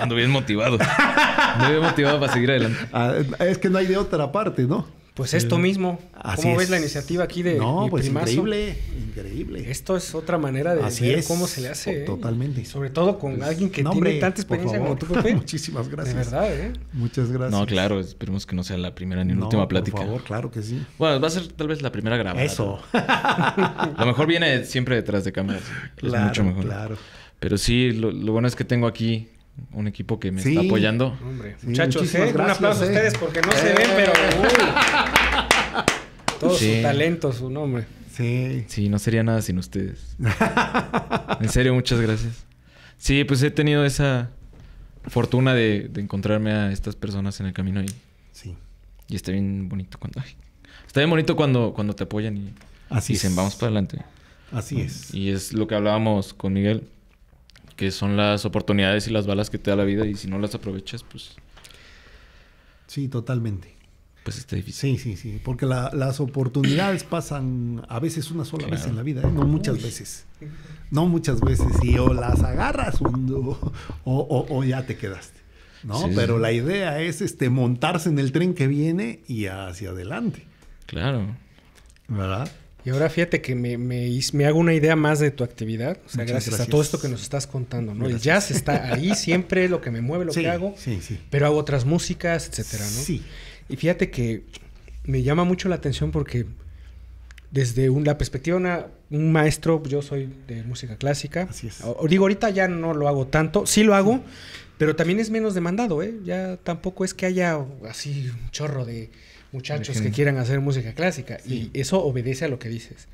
ando bien motivado. Ando bien motivado para seguir adelante. Ah, es que no hay de otra parte, ¿no? Pues esto mismo. Así ¿Cómo ves la iniciativa aquí de No, pues increíble, increíble. Esto es otra manera de ver cómo se le hace. ¿eh? Totalmente. sobre todo con pues, alguien que tiene tanta experiencia como tú, Muchísimas gracias. De verdad, ¿eh? Muchas gracias. No, claro, esperemos que no sea la primera ni la última plática. Por favor, claro que sí. Bueno, va a ser tal vez la primera grabada. Eso. A lo mejor viene siempre detrás de cámaras. Es mucho mejor. claro. Pero sí, lo bueno es que tengo aquí un equipo que me está apoyando. muchachos, ¿eh? un aplauso a eh. ustedes porque no se eh. ven, pero todo su talento, su nombre. Sí. Sí, no sería nada sin ustedes. en serio, muchas gracias. Sí, pues he tenido esa fortuna de, encontrarme a estas personas en el camino y. Sí. Y está bien bonito cuando. está bien bonito cuando, cuando te apoyan y Así dicen, vamos para adelante. Así es. Y es lo que hablábamos con Miguel que son las oportunidades y las balas que te da la vida y si no las aprovechas, pues... Sí, totalmente. Pues está difícil. Sí, sí, sí, porque las oportunidades pasan a veces una sola vez en la vida, ¿eh? no muchas veces. No muchas veces y o las agarras o, ya te quedaste. ¿no? Pero la idea es este, montarse en el tren que viene y hacia adelante. Claro. ¿Verdad? Y ahora fíjate que me, hago una idea más de tu actividad. O sea, gracias, a todo esto que nos estás contando, ¿no? El jazz está ahí siempre, lo que me mueve, lo que hago. Pero hago otras músicas, etcétera, ¿no? Sí. Y fíjate que me llama mucho la atención porque desde la perspectiva de un maestro, yo soy de música clásica. digo, ahorita ya no lo hago tanto, sí lo hago, pero también es menos demandado, ¿eh? Ya tampoco es que haya así un chorro de muchachos que quieran hacer música clásica. Y eso obedece a lo que dices.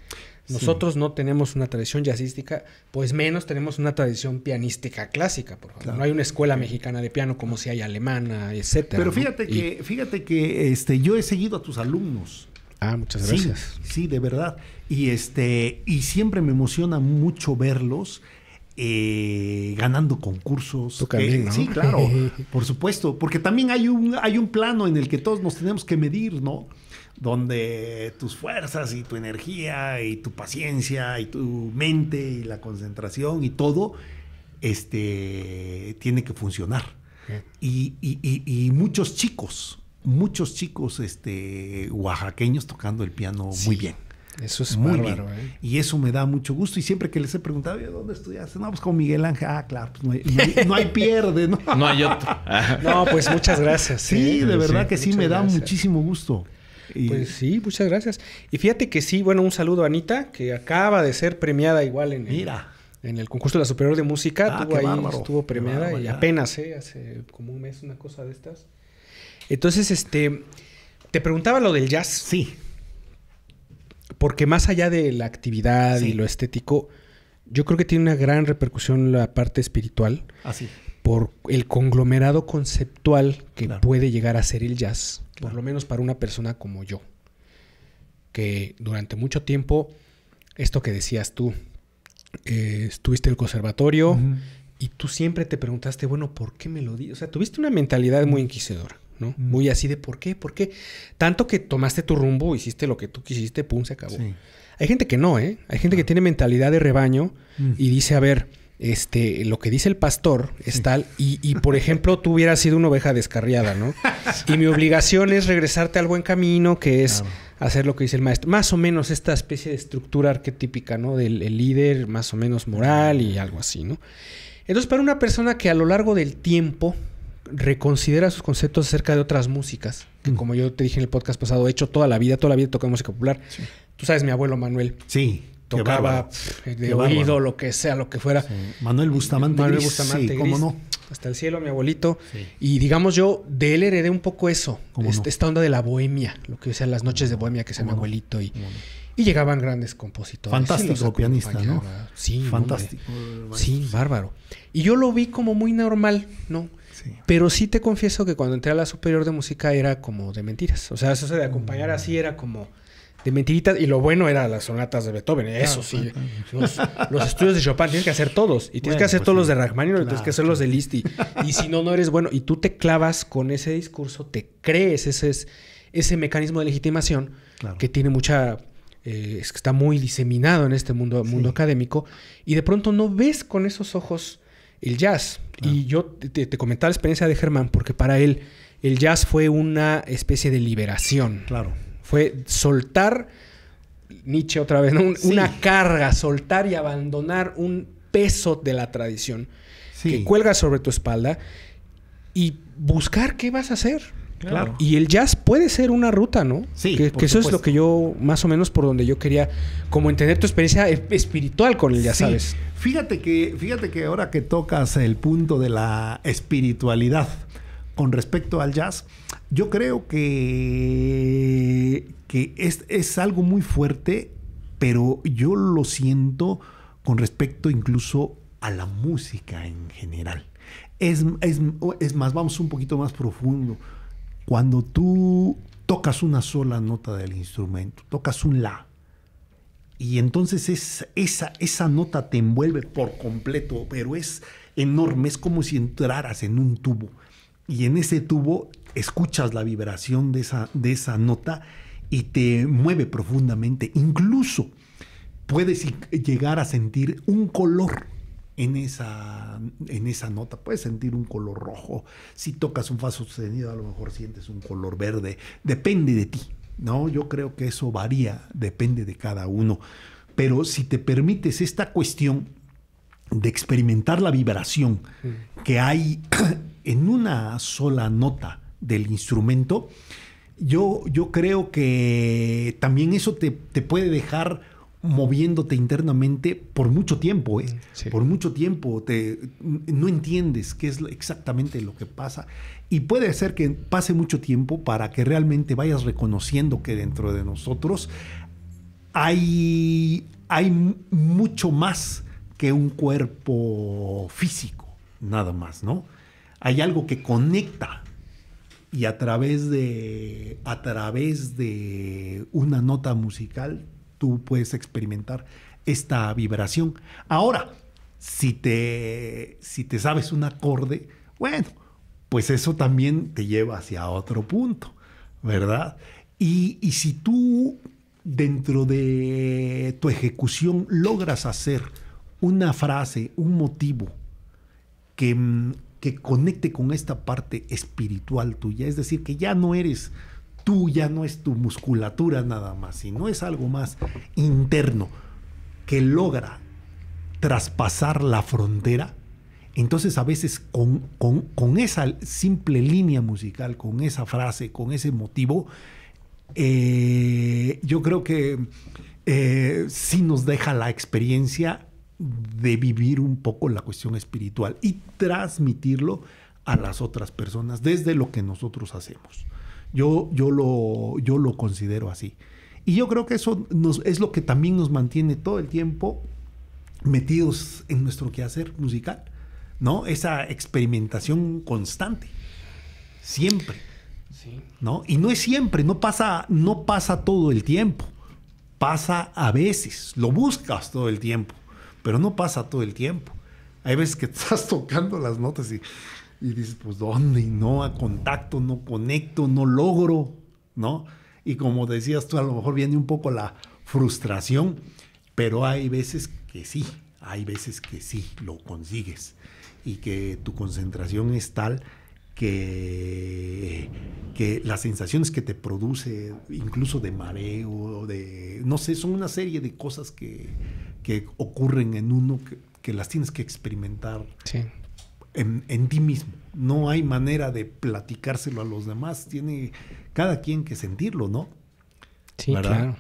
Nosotros no tenemos una tradición jazzística, pues menos tenemos una tradición pianística clásica, por favor. No hay una escuela mexicana de piano como si hay alemana, etcétera. Pero fíjate que, fíjate que este, yo he seguido a tus alumnos. Ah, muchas gracias. Sí, sí, de verdad. Y este, y siempre me emociona mucho verlos eh, ganando concursos. Eh, sí, claro, por supuesto, porque también hay un, hay un plano en el que todos nos tenemos que medir, ¿no? Donde tus fuerzas y tu energía y tu paciencia y tu mente y la concentración y todo este, tiene que funcionar. Y, y, y, muchos chicos, muchos chicos este, oaxaqueños tocando el piano muy bien. Eso es muy bárbaro, Eh. Y eso me da mucho gusto. Y siempre que les he preguntado, ¿dónde estudiaste? No, pues con Miguel Ángel. Ah, claro, pues no, hay, pierde. ¿no? no hay otro. no, pues muchas gracias. Sí, ¿eh? de verdad que sí, me da muchísimo gusto. Pues sí, muchas gracias. Y fíjate que sí, bueno, un saludo a Anita, que acaba de ser premiada igual en... Mira. El en el concurso de la Superior de Música. Ah, ahí, estuvo premiada y apenas, ¿eh? hace como un mes, una cosa de estas. Entonces, este, te preguntaba lo del jazz. Sí. Porque más allá de la actividad y lo estético, yo creo que tiene una gran repercusión la parte espiritual. Por el conglomerado conceptual que puede llegar a ser el jazz, por lo menos para una persona como yo, que durante mucho tiempo, esto que decías tú, eh, estuviste en el conservatorio y tú siempre te preguntaste, bueno, ¿por qué me lo di? O sea, tuviste una mentalidad muy inquisidora. Muy así de por qué, por qué. Tanto que tomaste tu rumbo, hiciste lo que tú quisiste, pum, se acabó. Hay gente que no, ¿eh? Hay gente que ah. tiene mentalidad de rebaño mm. y dice, a ver, este, lo que dice el pastor es tal, y, por ejemplo, tú hubieras sido una oveja descarriada, ¿no? Y mi obligación es regresarte al buen camino, que es hacer lo que dice el maestro. Más o menos esta especie de estructura arquetípica, ¿no? Del el líder, más o menos moral y algo así, ¿no? Entonces, para una persona que a lo largo del tiempo reconsidera sus conceptos acerca de otras músicas. Que mm. como yo te dije en el podcast pasado, he hecho toda la vida, toda la vida tocado música popular. Tú sabes, mi abuelo Manuel. Sí. Tocaba de oído, lo que sea, lo que fuera. Manuel Bustamante. Manuel ¿Cómo no? Hasta el cielo, mi abuelito. Y digamos, yo de él heredé un poco eso. Este, esta onda de la bohemia, lo que sea, las noches de bohemia, que sea mi abuelito. Y, llegaban grandes compositores. Fantástico pianista, ¿no? Sí, fantástico. Sí, bárbaro. Y yo lo vi como muy normal, ¿no? Pero sí te confieso que cuando entré a la superior de música era como de mentiras. O sea, eso de acompañar así era como de mentiritas. Y lo bueno era las sonatas de Beethoven. Ah, eso sí. Los, estudios de Chopin tienes que hacer todos. Y tienes que hacer pues todos los de Rachmaninov. Y tienes que hacer los de Liszt. Y, si no, no eres bueno. Y tú te clavas con ese discurso, te crees ese, es, ese mecanismo de legitimación que tiene mucha... Eh, que está muy diseminado en este mundo, mundo académico. Y de pronto no ves con esos ojos el jazz. Ah. Y yo te, comentaba la experiencia de Germán porque para él el jazz fue una especie de liberación. Claro. Fue soltar, Nietzsche otra vez, una carga, soltar y abandonar un peso de la tradición que cuelga sobre tu espalda y buscar qué vas a hacer. Y el jazz puede ser una ruta, ¿no? Sí. Que, eso es lo que yo, más o menos, por donde yo quería, como entender tu experiencia e-, espiritual con el jazz, ¿sabes? Fíjate que, fíjate que ahora que tocas el punto de la espiritualidad con respecto al jazz, yo creo que, que es, algo muy fuerte, pero yo lo siento con respecto incluso a la música en general. Es, es, es más, vamos un poquito más profundo cuando tú tocas una sola nota del instrumento, tocas un la, y entonces es, esa, esa nota te envuelve por completo, pero es enorme, es como si entraras en un tubo. Y en ese tubo escuchas la vibración de esa, de esa nota y te mueve profundamente. Incluso puedes llegar a sentir un color en esa, en esa nota. Puedes sentir un color rojo. Si tocas un fa sostenido, a lo mejor sientes un color verde. Depende de ti. No, yo creo que eso varía, depende de cada uno. Pero si te permites esta cuestión de experimentar la vibración mm. que hay en una sola nota del instrumento, yo, yo creo que también eso te, te puede dejar moviéndote internamente por mucho tiempo, eh. por mucho tiempo, te, no entiendes qué es exactamente lo que pasa y puede ser que pase mucho tiempo para que realmente vayas reconociendo que dentro de nosotros hay, hay mucho más que un cuerpo físico, nada más, ¿no? Hay algo que conecta y a través de, a través de una nota musical tú puedes experimentar esta vibración. Ahora, si te, si te sabes un acorde, bueno, pues eso también te lleva hacia otro punto, ¿verdad? Y, y si tú dentro de tu ejecución logras hacer una frase, un motivo que, mm, que conecte con esta parte espiritual tuya, es decir, que ya no eres tú ya no es tu musculatura nada más, sino es algo más interno que logra traspasar la frontera, entonces a veces con, con, esa simple línea musical, con esa frase, con ese motivo, eh, yo creo que eh, sí nos deja la experiencia de vivir un poco la cuestión espiritual y transmitirlo a las otras personas desde lo que nosotros hacemos. Yo, yo, lo, yo lo considero así. Y yo creo que eso es lo que también nos mantiene todo el tiempo metidos en nuestro quehacer musical, ¿no? Esa experimentación constante, siempre, ¿no? Y no es siempre, no pasa, no pasa todo el tiempo, pasa a veces, lo buscas todo el tiempo, pero no pasa todo el tiempo. Hay veces que estás tocando las notas y y dices, pues ¿dónde? Y no, a contacto, no conecto, no logro, ¿no? Y como decías tú, a lo mejor viene un poco la frustración, pero hay veces que sí, hay veces que sí, lo consigues. Y que tu concentración es tal que, que, las sensaciones que te produce, incluso de mareo, de, no sé, son una serie de cosas que, que ocurren en uno que, que las tienes que experimentar sí en, ti mismo. No hay manera de platicárselo a los demás. Tiene cada quien que sentirlo, ¿no? Sí, claro.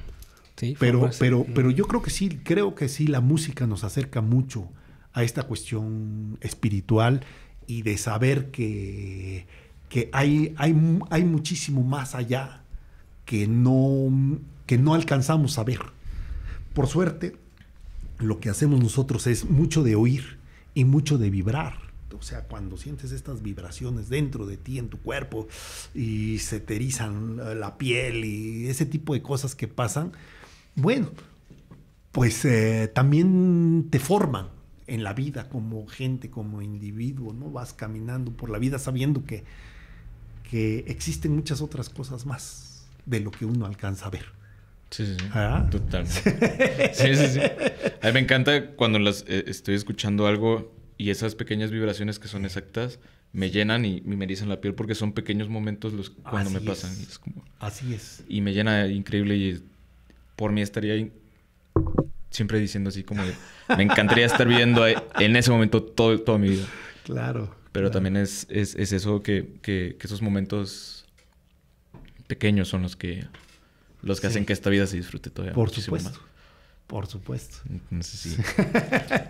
pero, pero, pero yo creo que sí, creo que sí, la música nos acerca mucho a esta cuestión espiritual y de saber que, que hay, hay, hay muchísimo más allá que no, que no alcanzamos a ver. Por suerte, lo que hacemos nosotros es mucho de oír y mucho de vibrar. O sea, cuando sientes estas vibraciones dentro de ti, en tu cuerpo, y se te erizan eh, la piel y ese tipo de cosas que pasan, bueno, pues eh, también te forman en la vida como gente, como individuo, ¿no? Vas caminando por la vida sabiendo que, que existen muchas otras cosas más de lo que uno alcanza a ver. Sí, sí, sí. ¿Ah? Sí, sí, sí. A mí me encanta cuando las, eh, estoy escuchando algo y esas pequeñas vibraciones que son exactas me llenan y, me dicen la piel porque son pequeños momentos los cuando me pasan. Así es. Y me llena increíble y por mí estaría siempre diciendo así como me encantaría estar viviendo en ese momento todo, toda mi vida. Claro. Pero también es, es, eso que, esos momentos pequeños son los que los que hacen que esta vida se disfrute todavía. Por supuesto. Por supuesto. sí.